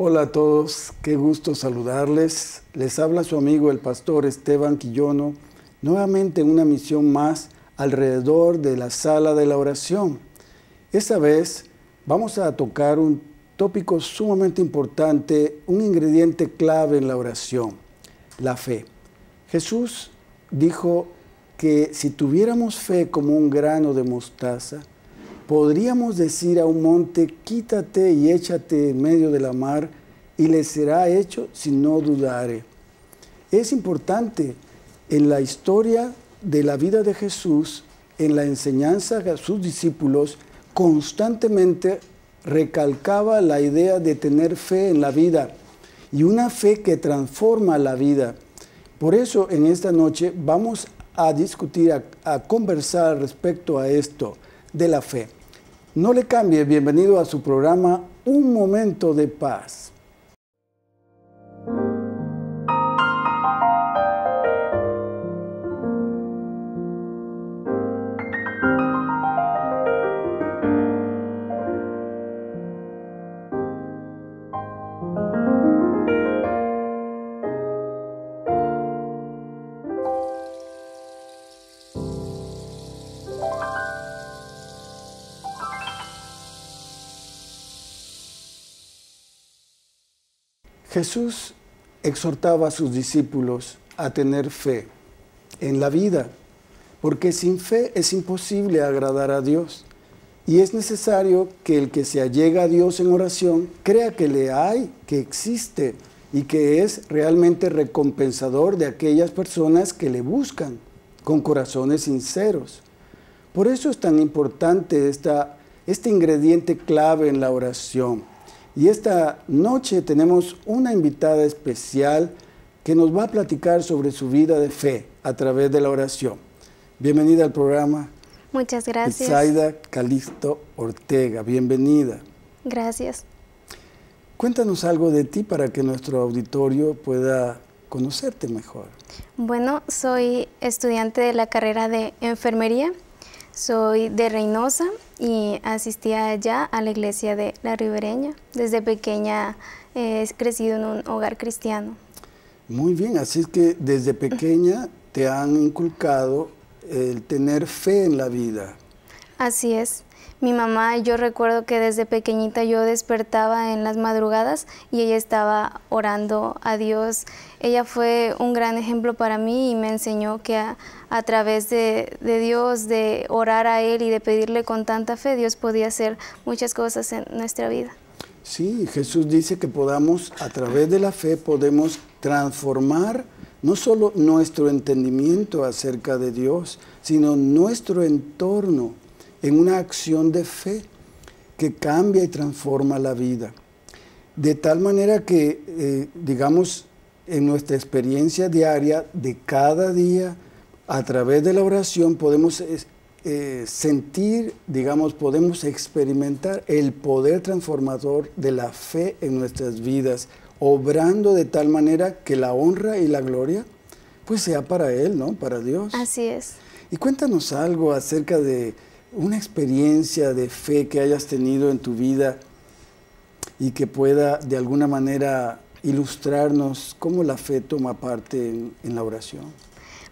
Hola a todos, qué gusto saludarles. Les habla su amigo el pastor Esteban Quillono, nuevamente en una misión más alrededor de la sala de la oración. Esta vez vamos a tocar un tópico sumamente importante, un ingrediente clave en la oración, la fe. Jesús dijo que si tuviéramos fe como un grano de mostaza, podríamos decir a un monte, quítate y échate en medio de la mar, y le será hecho si no dudare. Es importante en la historia de la vida de Jesús, en la enseñanza a sus discípulos, constantemente recalcaba la idea de tener fe en la vida y una fe que transforma la vida. Por eso en esta noche vamos a discutir, a conversar respecto a esto de la fe. No le cambie, bienvenido a su programa Un Momento de Paz. Jesús exhortaba a sus discípulos a tener fe en la vida, porque sin fe es imposible agradar a Dios. Y es necesario que el que se allega a Dios en oración crea que le hay, que existe y que es realmente recompensador de aquellas personas que le buscan con corazones sinceros. Por eso es tan importante este ingrediente clave en la oración y esta noche tenemos una invitada especial que nos va a platicar sobre su vida de fe a través de la oración. Bienvenida al programa. Muchas gracias. Zaida Calixto Ortega, bienvenida. Gracias. Cuéntanos algo de ti para que nuestro auditorio pueda conocerte mejor. Bueno, soy estudiante de la carrera de enfermería, soy de Reynosa, y asistía allá a la iglesia de La Ribereña. Desde pequeña he eh, crecido en un hogar cristiano. Muy bien, así es que desde pequeña te han inculcado el tener fe en la vida. Así es. Mi mamá, yo recuerdo que desde pequeñita yo despertaba en las madrugadas y ella estaba orando a Dios. Ella fue un gran ejemplo para mí y me enseñó que a, través de, Dios, de orar a Él y de pedirle con tanta fe, Dios podía hacer muchas cosas en nuestra vida. Sí, Jesús dice que podamos, a través de la fe, podemos transformar no solo nuestro entendimiento acerca de Dios, sino nuestro entorno en una acción de fe que cambia y transforma la vida. De tal manera que, eh, digamos, en nuestra experiencia diaria de cada día, a través de la oración podemos eh, sentir, digamos, podemos experimentar el poder transformador de la fe en nuestras vidas, obrando de tal manera que la honra y la gloria, pues sea para Él, ¿no? Para Dios. Así es. Y cuéntanos algo acerca de una experiencia de fe que hayas tenido en tu vida y que pueda de alguna manera ilustrarnos cómo la fe toma parte en, la oración.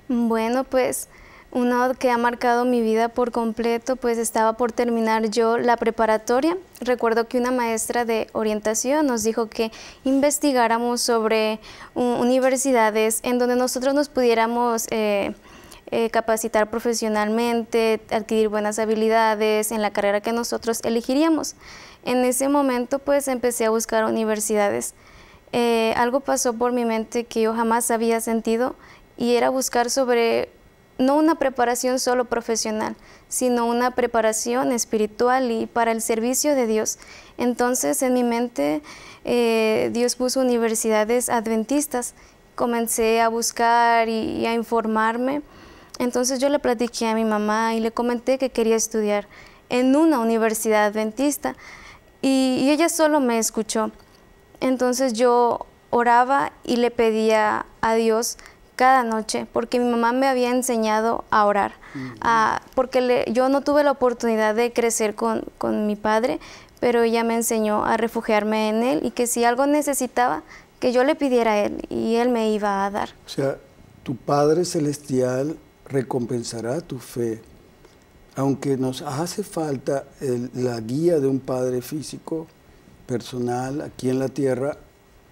Bueno, pues una que ha marcado mi vida por completo, pues estaba por terminar yo la preparatoria. Recuerdo que una maestra de orientación nos dijo que investigáramos sobre universidades en donde nosotros nos pudiéramos... Eh, eh, capacitar profesionalmente, adquirir buenas habilidades en la carrera que nosotros elegiríamos. En ese momento pues empecé a buscar universidades. Eh, algo pasó por mi mente que yo jamás había sentido y era buscar sobre no una preparación solo profesional, sino una preparación espiritual y para el servicio de Dios. Entonces en mi mente eh, Dios puso universidades adventistas. Comencé a buscar y, y a informarme entonces yo le platiqué a mi mamá y le comenté que quería estudiar en una universidad adventista y, ella solo me escuchó. Entonces yo oraba y le pedía a Dios cada noche, porque mi mamá me había enseñado a orar, porque yo no tuve la oportunidad de crecer con, con, mi padre, pero ella me enseñó a refugiarme en él y que si algo necesitaba, que yo le pidiera a él y él me iba a dar. O sea, tu Padre Celestial recompensará tu fe. Aunque nos hace falta la guía de un Padre físico, personal, aquí en la tierra,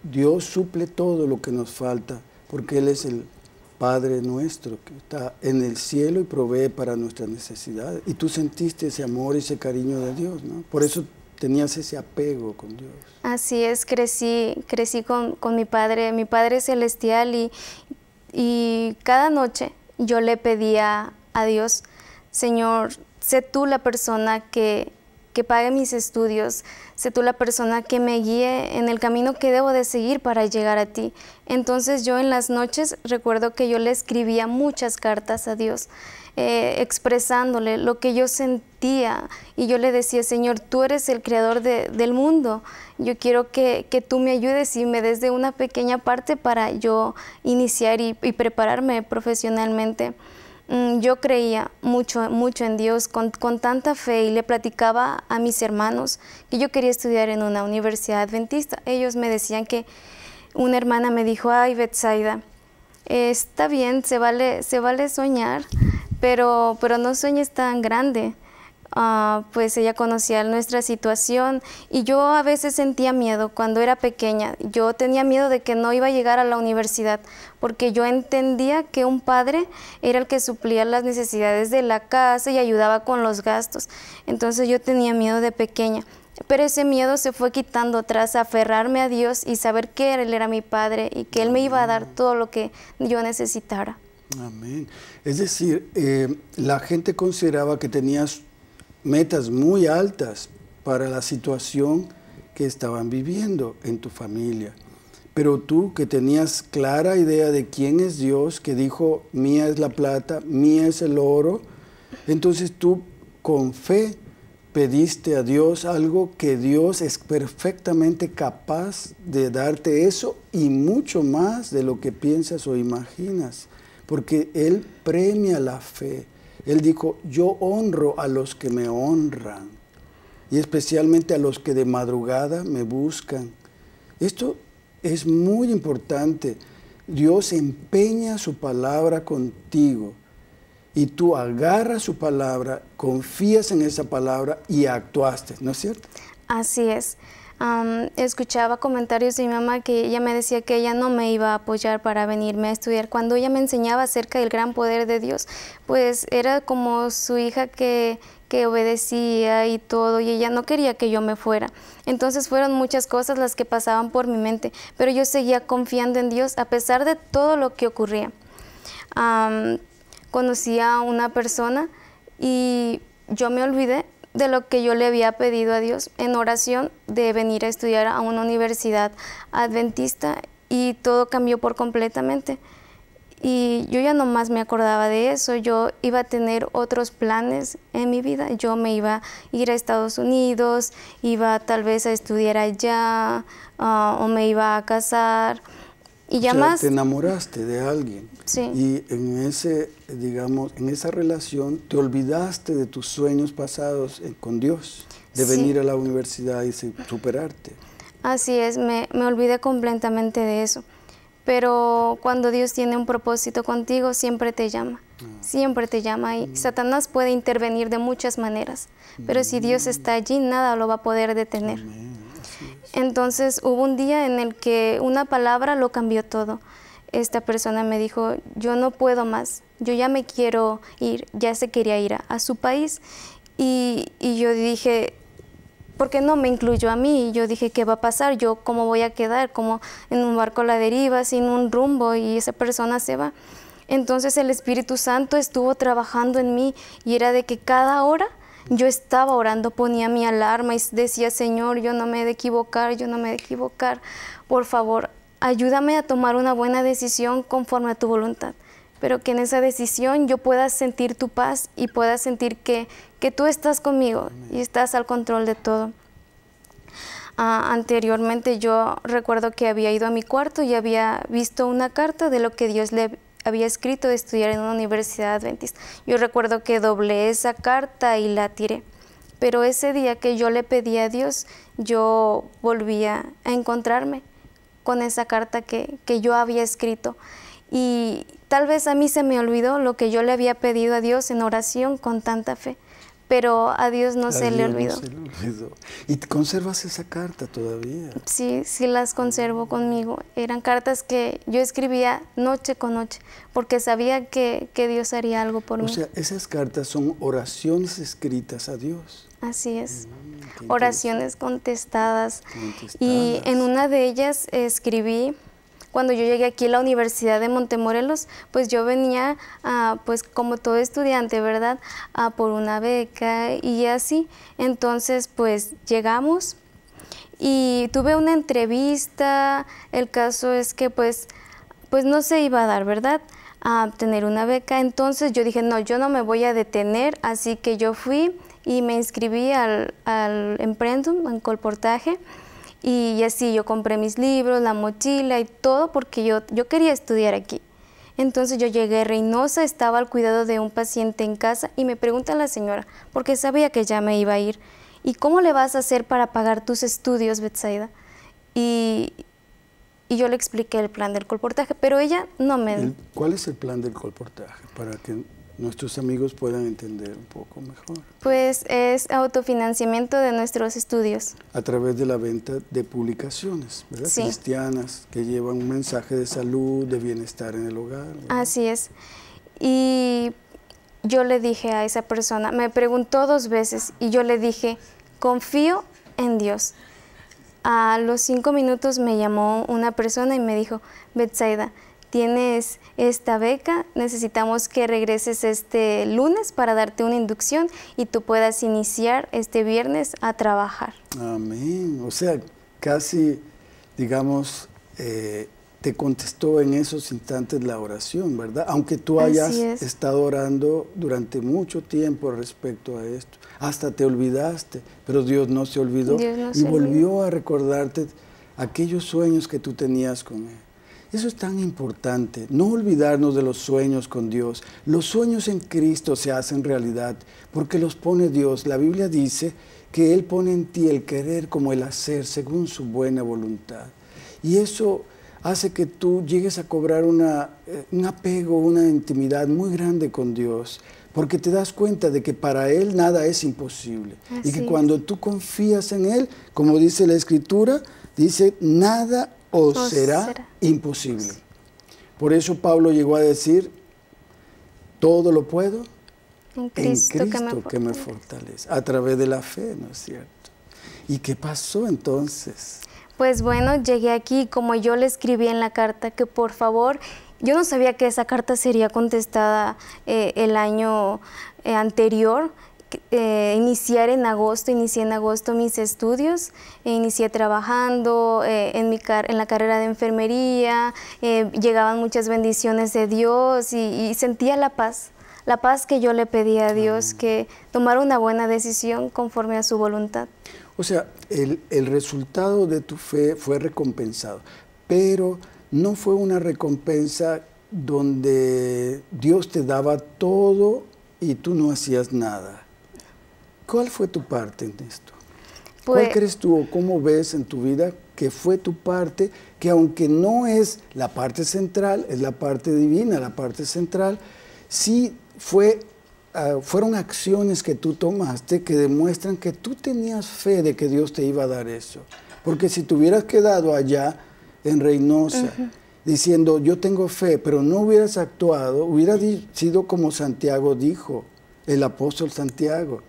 Dios suple todo lo que nos falta, porque Él es el Padre nuestro, que está en el cielo y provee para nuestras necesidades. Y tú sentiste ese amor y ese cariño de Dios, ¿no? Por eso tenías ese apego con Dios. Así es, crecí, crecí con, mi Padre, mi Padre celestial y cada noche yo le pedía a Dios, Señor, sé tú la persona que, que pague mis estudios, sé tú la persona que me guíe en el camino que debo de seguir para llegar a ti. Entonces yo en las noches recuerdo que yo le escribía muchas cartas a Dios. Eh, expresándole lo que yo sentía y yo le decía, Señor, tú eres el creador del mundo, yo quiero que, tú me ayudes y me des de una pequeña parte para yo iniciar y, prepararme profesionalmente. Mm, yo creía mucho, mucho en Dios, con, tanta fe, y le platicaba a mis hermanos que yo quería estudiar en una universidad adventista. Ellos me decían que una hermana me dijo, ay, Betsaida, está bien, se vale, se vale soñar, pero, pero no sueñes tan grande Ah, pues ella conocía nuestra situación y yo a veces sentía miedo cuando era pequeña. Yo tenía miedo de que no iba a llegar a la universidad porque yo entendía que un padre era el que suplía las necesidades de la casa y ayudaba con los gastos. Entonces yo tenía miedo de pequeña. Pero ese miedo se fue quitando tras aferrarme a Dios y saber que Él era mi Padre y que Él me iba a dar todo lo que yo necesitara. Amén. Es decir, eh, la gente consideraba que tenías metas muy altas para la situación que estaban viviendo en tu familia. Pero tú que tenías clara idea de quién es Dios, que dijo, mía es la plata, mía es el oro, entonces tú con fe pediste a Dios algo que Dios es perfectamente capaz de darte eso y mucho más de lo que piensas o imaginas, porque Él premia la fe. Él dijo, yo honro a los que me honran y especialmente a los que de madrugada me buscan. Esto es muy importante. Dios empeña su palabra contigo y tú agarras su palabra, confías en esa palabra y actuaste, ¿no es cierto? Así es escuchaba comentarios de mi mamá que ella me decía que ella no me iba a apoyar para venirme a estudiar. Cuando ella me enseñaba acerca del gran poder de Dios, pues era como su hija que, obedecía y todo, y ella no quería que yo me fuera. Entonces fueron muchas cosas las que pasaban por mi mente, pero yo seguía confiando en Dios a pesar de todo lo que ocurría. conocí a una persona y yo me olvidé de lo que yo le había pedido a Dios en oración de venir a estudiar a una universidad adventista y todo cambió por completamente. Y yo ya no más me acordaba de eso, yo iba a tener otros planes en mi vida, yo me iba a ir a Estados Unidos, iba tal vez a estudiar allá ah, o me iba a casar y Te enamoraste de alguien. Y en, ese, digamos, en esa relación te olvidaste de tus sueños pasados eh, con Dios, de venir a la universidad y superarte. Así es, me, olvidé completamente de eso. Pero cuando Dios tiene un propósito contigo, siempre te llama. Ah. Siempre te llama y mm. Satanás puede intervenir de muchas maneras, pero si Dios mm. está allí, nada lo va a poder detener. Entonces hubo un día en el que una palabra lo cambió todo. Esta persona me dijo, yo no puedo más, yo ya me quiero ir, ya se quería ir a, su país. Y, yo dije, ¿por qué no me incluyó a mí? Y yo dije, ¿qué va a pasar? ¿Yo cómo voy a quedar? Como en un barco a la deriva, sin un rumbo, y esa persona se va. Entonces el Espíritu Santo estuvo trabajando en mí y era de que cada hora yo estaba orando, ponía mi alarma y decía, Señor, yo no me he de equivocar, yo no me he de equivocar, por favor, ayúdame a tomar una buena decisión conforme a tu voluntad, pero que en esa decisión yo pueda sentir tu paz y pueda sentir que, tú estás conmigo y estás al control de todo. Ah, anteriormente yo recuerdo que había ido a mi cuarto y había visto una carta de lo que Dios le, había escrito estudiar en una universidad adventista. Yo recuerdo que doblé esa carta y la tiré. Pero ese día que yo le pedí a Dios, yo volvía a encontrarme con esa carta que yo había escrito. Y tal vez a mí se me olvidó lo que yo le había pedido a Dios en oración con tanta fe pero a Dios no se le olvidó. No se le olvidó. ¿Y conservas esa carta todavía? Sí, sí las conservo conmigo. Eran cartas que yo escribía noche con noche, porque sabía que, que Dios haría algo por mí. O sea, esas cartas son oraciones escritas a Dios. Así es. Mm, oraciones contestadas. contestadas. Y en una de ellas escribí cuando yo llegué aquí a la Universidad de Montemorelos, pues yo venía ah, pues como todo estudiante, ¿verdad? a ah, por una beca y así. Entonces pues llegamos y tuve una entrevista. El caso es que pues, pues no se iba a dar, ¿verdad? a tener una beca. Entonces yo dije, no, yo no me voy a detener, así que yo fui y me inscribí al, al emprendum, en colportaje. Y así yo compré mis libros, la mochila y todo porque yo, yo quería estudiar aquí. Entonces yo llegué Reynosa, estaba al cuidado de un paciente en casa y me pregunta la señora, porque sabía que ya me iba a ir, ¿y cómo le vas a hacer para pagar tus estudios, Betsaida? Y, y yo le expliqué el plan del colportaje, pero ella no me... ¿Cuál es el plan del colportaje? Para que nuestros amigos puedan entender un poco mejor. Pues es autofinanciamiento de nuestros estudios. A través de la venta de publicaciones ¿verdad? cristianas que llevan un mensaje de salud, de bienestar en el hogar. Así es. Y yo le dije a esa persona, me preguntó dos veces y yo le dije, confío en Dios. A los cinco minutos me llamó una persona y me dijo, Betsaida, tienes esta beca, necesitamos que regreses este lunes para darte una inducción y tú puedas iniciar este viernes a trabajar. Amén. O sea, casi, digamos, eh, te contestó en esos instantes la oración, ¿verdad? Aunque tú hayas estado orando durante mucho tiempo respecto a esto, hasta te olvidaste, pero Dios no se olvidó y volvió a recordarte aquellos sueños que tú tenías con Él. Eso es tan importante, no olvidarnos de los sueños con Dios. Los sueños en Cristo se hacen realidad porque los pone Dios. La Biblia dice que Él pone en ti el querer como el hacer según su buena voluntad. Y eso hace que tú llegues a cobrar una, eh, un apego, una intimidad muy grande con Dios, porque te das cuenta de que para Él nada es imposible. y que cuando tú confías en Él, como dice la Escritura, dice, nada o, será, imposible. Por eso Pablo llegó a decir, todo lo puedo en Cristo, que, me, fortalece, a través de la fe, ¿no es cierto? ¿Y qué pasó entonces? Pues bueno, llegué aquí como yo le escribí en la carta, que por favor, yo no sabía que esa carta sería contestada eh, el año eh, anterior, eh, iniciar en agosto, inicié en agosto mis estudios, eh, inicié trabajando eh, en, la carrera de enfermería, llegaban muchas bendiciones de Dios y, sentía la paz, la paz que yo le pedía a Dios, mm. que tomara una buena decisión conforme a su voluntad. O sea, el resultado de tu fe fue recompensado, pero no fue una recompensa donde Dios te daba todo y tú no hacías nada ¿Cuál fue tu parte en esto? ¿Cuál pues crees tú o cómo ves en tu vida que fue tu parte, que aunque no es la parte central, es la parte divina, la parte central, sí fue, ah, fueron acciones que tú tomaste que demuestran que tú tenías fe de que Dios te iba a dar eso. Porque si te hubieras quedado allá en Reynosa, diciendo yo tengo fe, pero no hubieras actuado, hubiera sido como Santiago dijo, el apóstol Santiago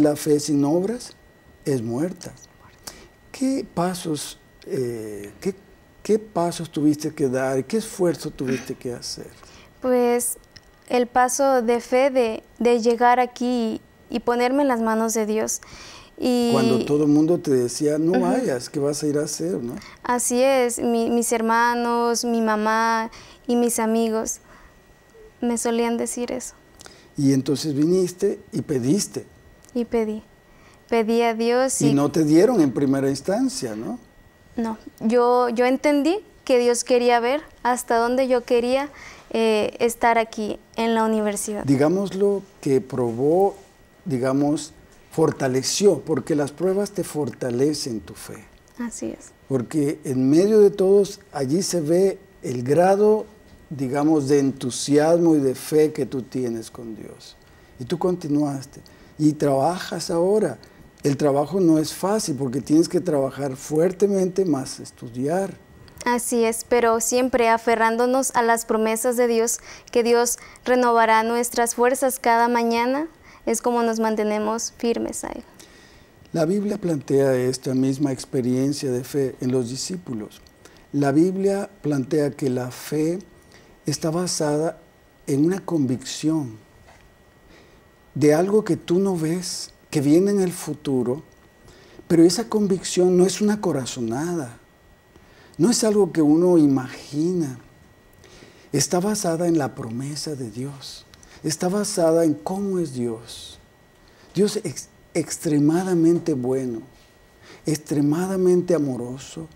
la fe sin obras es muerta. ¿Qué pasos, eh, qué, pasos tuviste que dar? ¿Qué esfuerzo tuviste que hacer? Pues el paso de fe de, llegar aquí y, ponerme en las manos de Dios. Y, Cuando todo el mundo te decía, no vayas, ¿qué vas a ir a hacer? Así es, mis hermanos, mi mamá y mis amigos me solían decir eso. Y entonces viniste y pediste. Y pedí. Pedí a Dios y... Y no te dieron en primera instancia, ¿no? No, yo, yo entendí que Dios quería ver hasta dónde yo quería eh, estar aquí en la universidad. Digámoslo que probó, digamos, fortaleció, porque las pruebas te fortalecen tu fe. Así es. Porque en medio de todos allí se ve el grado, digamos, de entusiasmo y de fe que tú tienes con Dios. Y tú continuaste y trabajas ahora. El trabajo no es fácil porque tienes que trabajar fuertemente más estudiar. Así es, pero siempre aferrándonos a las promesas de Dios, que Dios renovará nuestras fuerzas cada mañana, es como nos mantenemos firmes a Él. La Biblia plantea esta misma experiencia de fe en los discípulos. La Biblia plantea que la fe está basada en una convicción, de algo que tú no ves, que viene en el futuro, pero esa convicción no es una corazonada, no es algo que uno imagina, está basada en la promesa de Dios, está basada en cómo es Dios. Dios es extremadamente bueno, extremadamente amoroso,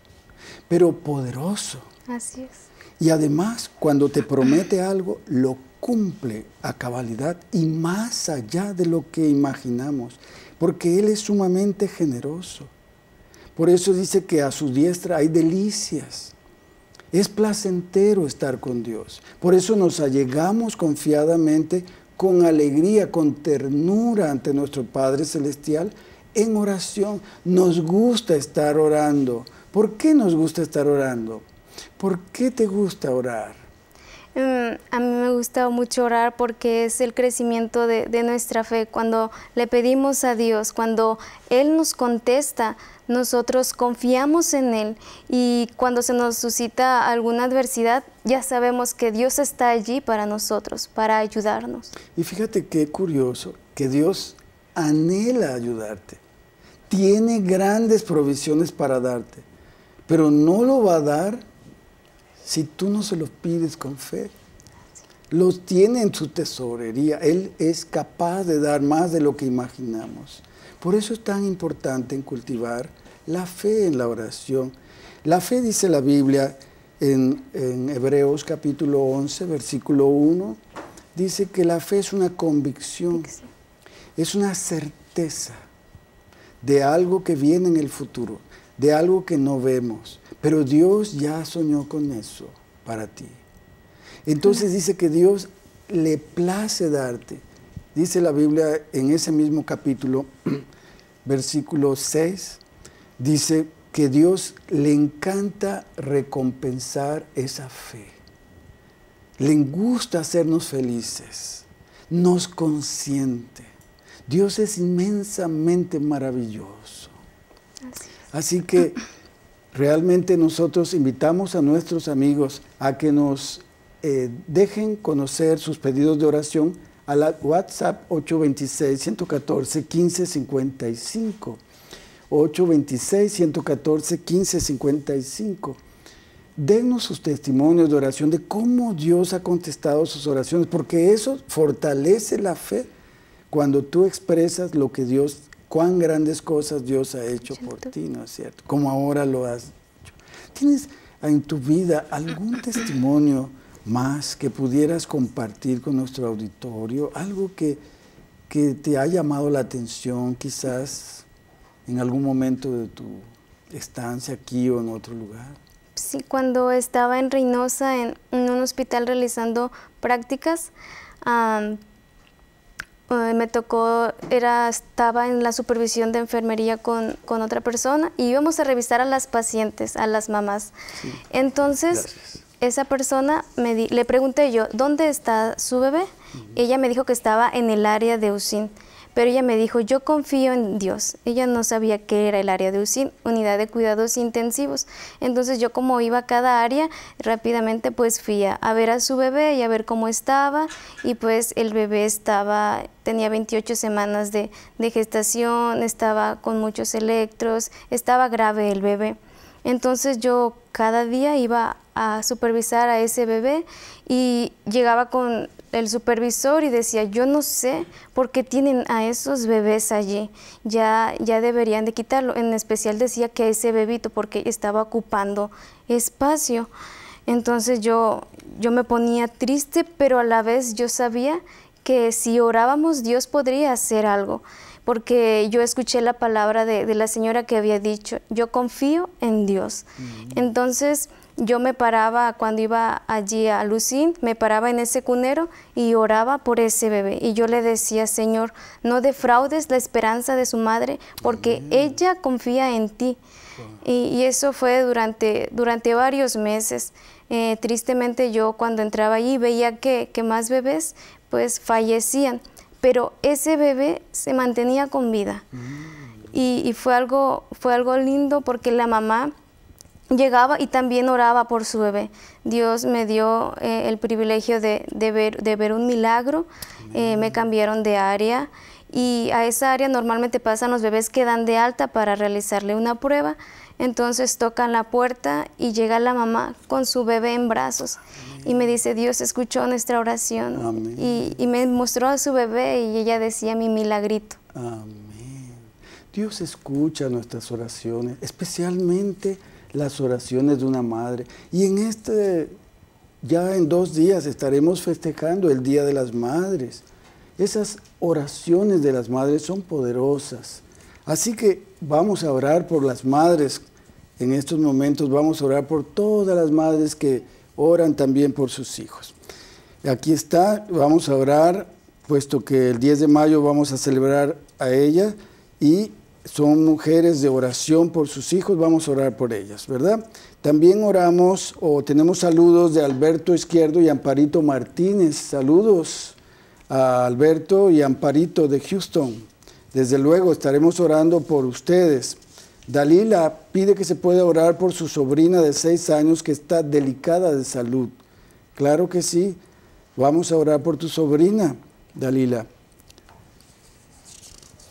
pero poderoso. Así es. Y además, cuando te promete algo, lo cumple a cabalidad y más allá de lo que imaginamos, porque Él es sumamente generoso. Por eso dice que a su diestra hay delicias. Es placentero estar con Dios. Por eso nos allegamos confiadamente, con alegría, con ternura ante nuestro Padre Celestial en oración. Nos gusta estar orando. ¿Por qué nos gusta estar orando? ¿Por qué te gusta orar? Mm, a mí me gusta mucho orar porque es el crecimiento de, de nuestra fe. Cuando le pedimos a Dios, cuando Él nos contesta, nosotros confiamos en Él y cuando se nos suscita alguna adversidad, ya sabemos que Dios está allí para nosotros, para ayudarnos. Y fíjate qué curioso, que Dios anhela ayudarte, tiene grandes provisiones para darte, pero no lo va a dar si tú no se los pides con fe. Los tiene en su tesorería. Él es capaz de dar más de lo que imaginamos. Por eso es tan importante en cultivar la fe en la oración. La fe, dice la Biblia en, en Hebreos capítulo 11, versículo 1, dice que la fe es una convicción, es una certeza de algo que viene en el futuro de algo que no vemos. Pero Dios ya soñó con eso para ti. Entonces dice que Dios le place darte. Dice la Biblia en ese mismo capítulo, versículo 6, dice que Dios le encanta recompensar esa fe. Le gusta hacernos felices. Nos consiente. Dios es inmensamente maravilloso. Así. Así que realmente nosotros invitamos a nuestros amigos a que nos eh, dejen conocer sus pedidos de oración a la WhatsApp 826-114-1555. 826-114-1555. Denos sus testimonios de oración de cómo Dios ha contestado sus oraciones, porque eso fortalece la fe cuando tú expresas lo que Dios cuán grandes cosas Dios ha hecho por ti, ¿no es cierto? Como ahora lo has hecho. ¿Tienes en tu vida algún testimonio más que pudieras compartir con nuestro auditorio? Algo que, que te ha llamado la atención quizás en algún momento de tu estancia aquí o en otro lugar. Sí, cuando estaba en Reynosa en, un hospital realizando prácticas, eh, me tocó, era, estaba en la supervisión de enfermería con, otra persona y íbamos a revisar a las pacientes, a las mamás. Entonces, esa persona, me le pregunté yo, ¿dónde está su bebé? Ella me dijo que estaba en el área de USIN pero ella me dijo, yo confío en Dios. Ella no sabía qué era el área de UCI, unidad de cuidados intensivos. Entonces yo como iba a cada área, rápidamente pues fui a, ver a su bebé y a ver cómo estaba y pues el bebé estaba, tenía 28 semanas de gestación, estaba con muchos electros, estaba grave el bebé. Entonces yo cada día iba a supervisar a ese bebé y llegaba con el supervisor y decía, yo no sé por qué tienen a esos bebés allí, ya, ya deberían de quitarlo. En especial decía que ese bebito porque estaba ocupando espacio. Entonces yo, yo me ponía triste, pero a la vez yo sabía que si orábamos Dios podría hacer algo, porque yo escuché la palabra de, la señora que había dicho, yo confío en Dios. Mm. Entonces yo me paraba cuando iba allí a Lucín, me paraba en ese cunero y oraba por ese bebé. Y yo le decía, Señor, no defraudes la esperanza de su madre, porque mm. ella confía en ti. Y, eso fue durante, durante varios meses. Eh, tristemente yo cuando entraba allí veía que, más bebés pues fallecían, pero ese bebé se mantenía con vida. Mm. Y, fue, algo, fue algo lindo porque la mamá llegaba y también oraba por su bebé. Dios me dio eh, el privilegio de, ver, de, ver, un milagro, eh, me cambiaron de área y a esa área normalmente pasan los bebés que dan de alta para realizarle una prueba. Entonces tocan la puerta y llega la mamá con su bebé en brazos y me dice, Dios escuchó nuestra oración y, me mostró a su bebé y ella decía mi milagrito. Dios escucha nuestras oraciones, especialmente las oraciones de una madre. Y en este, ya en dos días estaremos festejando el Día de las Madres. Esas oraciones de las madres son poderosas. Así que vamos a orar por las madres. En estos momentos vamos a orar por todas las madres que oran también por sus hijos. Aquí está, vamos a orar, puesto que el 10 de mayo vamos a celebrar a ella y son mujeres de oración por sus hijos, vamos a orar por ellas, ¿verdad? También oramos o tenemos saludos de Alberto Izquierdo y Amparito Martínez. Saludos a Alberto y Amparito de Houston. Desde luego estaremos orando por ustedes. Dalila pide que se pueda orar por su sobrina de seis años que está delicada de salud. Claro que sí. Vamos a orar por tu sobrina, Dalila.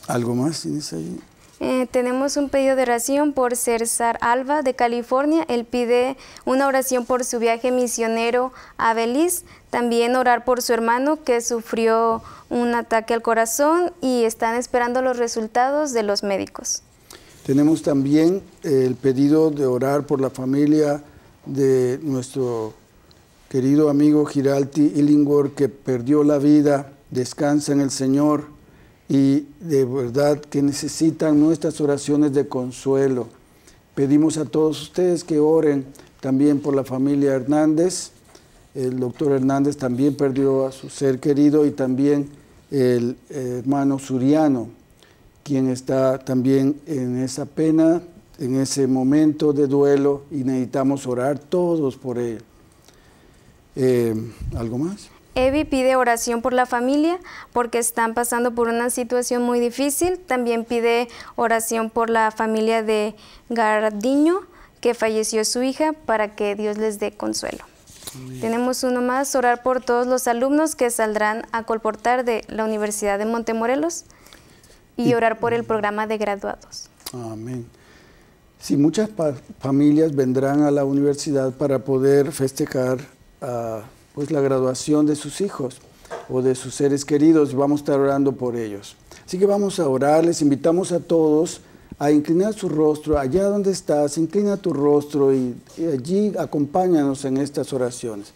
¿Algo más tienes ahí? Eh, tenemos un pedido de oración por César Alba de California. Él pide una oración por su viaje misionero a Belice. También orar por su hermano que sufrió un ataque al corazón y están esperando los resultados de los médicos. Tenemos también el pedido de orar por la familia de nuestro querido amigo Giralti Illingworth que perdió la vida. Descansa en el Señor y de verdad que necesitan nuestras oraciones de consuelo. Pedimos a todos ustedes que oren también por la familia Hernández. El doctor Hernández también perdió a su ser querido y también el hermano Suriano, quien está también en esa pena, en ese momento de duelo y necesitamos orar todos por él. Eh, ¿Algo más? Evi pide oración por la familia porque están pasando por una situación muy difícil. También pide oración por la familia de Gardiño, que falleció su hija, para que Dios les dé consuelo. Tenemos uno más, orar por todos los alumnos que saldrán a colportar de la Universidad de Montemorelos y, orar por el programa de graduados. Amén. Si muchas familias vendrán a la universidad para poder festejar a pues la graduación de sus hijos o de sus seres queridos y vamos a estar orando por ellos. Así que vamos a orar, les invitamos a todos a inclinar su rostro allá donde estás, inclina tu rostro y, allí acompáñanos en estas oraciones.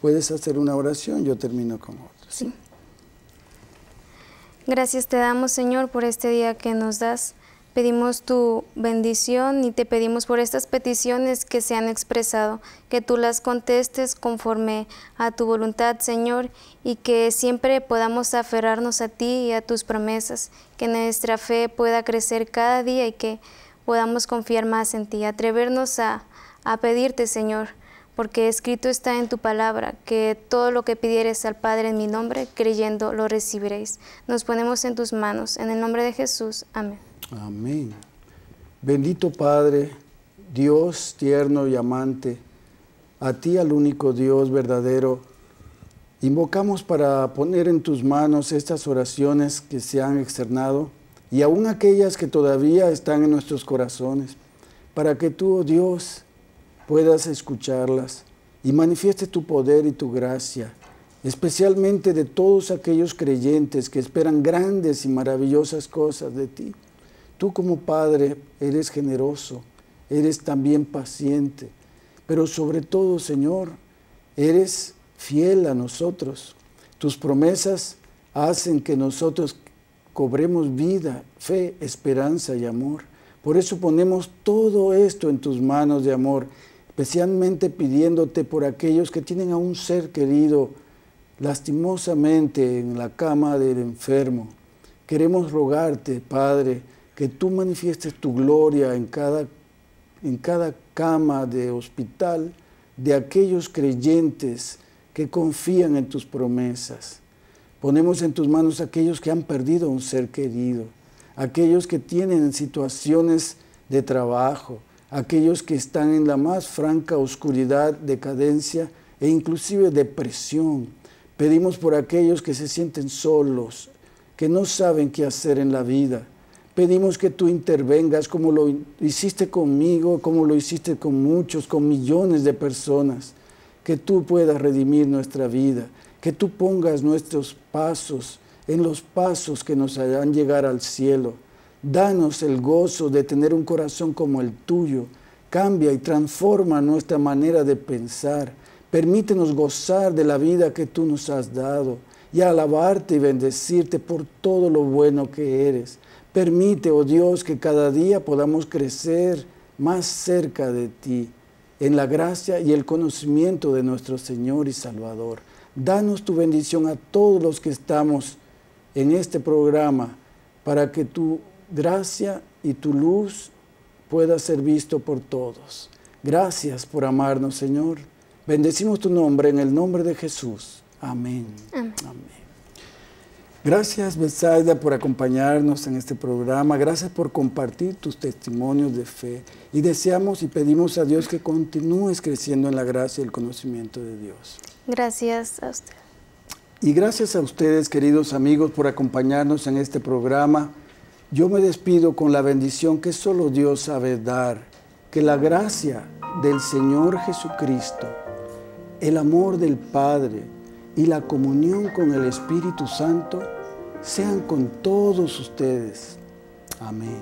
Puedes hacer una oración, yo termino con otra. Sí. Gracias te damos, Señor, por este día que nos das. Pedimos tu bendición y te pedimos por estas peticiones que se han expresado, que tú las contestes conforme a tu voluntad, Señor, y que siempre podamos aferrarnos a ti y a tus promesas, que nuestra fe pueda crecer cada día y que podamos confiar más en ti, atrevernos a, pedirte, Señor, porque escrito está en tu palabra, que todo lo que pidieres al Padre en mi nombre, creyendo, lo recibiréis. Nos ponemos en tus manos, en el nombre de Jesús. Amén. Amén. Bendito Padre, Dios tierno y amante, a ti al único Dios verdadero, invocamos para poner en tus manos estas oraciones que se han externado y aún aquellas que todavía están en nuestros corazones, para que tú, oh Dios, puedas escucharlas y manifieste tu poder y tu gracia, especialmente de todos aquellos creyentes que esperan grandes y maravillosas cosas de ti. Tú como Padre eres generoso, eres también paciente, pero sobre todo, Señor, eres fiel a nosotros. Tus promesas hacen que nosotros cobremos vida, fe, esperanza y amor. Por eso ponemos todo esto en tus manos de amor, especialmente pidiéndote por aquellos que tienen a un ser querido lastimosamente en la cama del enfermo. Queremos rogarte, Padre, que tú manifiestes tu gloria en cada, en cada cama de hospital de aquellos creyentes que confían en tus promesas. Ponemos en tus manos aquellos que han perdido un ser querido, aquellos que tienen situaciones de trabajo, aquellos que están en la más franca oscuridad, decadencia e inclusive depresión. Pedimos por aquellos que se sienten solos, que no saben qué hacer en la vida, Pedimos que tú intervengas como lo hiciste conmigo, como lo hiciste con muchos, con millones de personas, que tú puedas redimir nuestra vida, que tú pongas nuestros pasos en los pasos que nos harán llegar al cielo. Danos el gozo de tener un corazón como el tuyo. Cambia y transforma nuestra manera de pensar. Permítenos gozar de la vida que tú nos has dado y alabarte y bendecirte por todo lo bueno que eres. Permite, oh Dios, que cada día podamos crecer más cerca de ti en la gracia y el conocimiento de nuestro Señor y Salvador. Danos tu bendición a todos los que estamos en este programa para que tu gracia y tu luz pueda ser visto por todos. Gracias por amarnos, Señor. Bendecimos tu nombre en el nombre de Jesús. Amén. Amén. Gracias, Besaida, por acompañarnos en este programa. Gracias por compartir tus testimonios de fe. Y deseamos y pedimos a Dios que continúes creciendo en la gracia y el conocimiento de Dios. Gracias a usted. Y gracias a ustedes, queridos amigos, por acompañarnos en este programa. Yo me despido con la bendición que solo Dios sabe dar. Que la gracia del Señor Jesucristo, el amor del Padre, y la comunión con el Espíritu Santo sean con todos ustedes. Amén.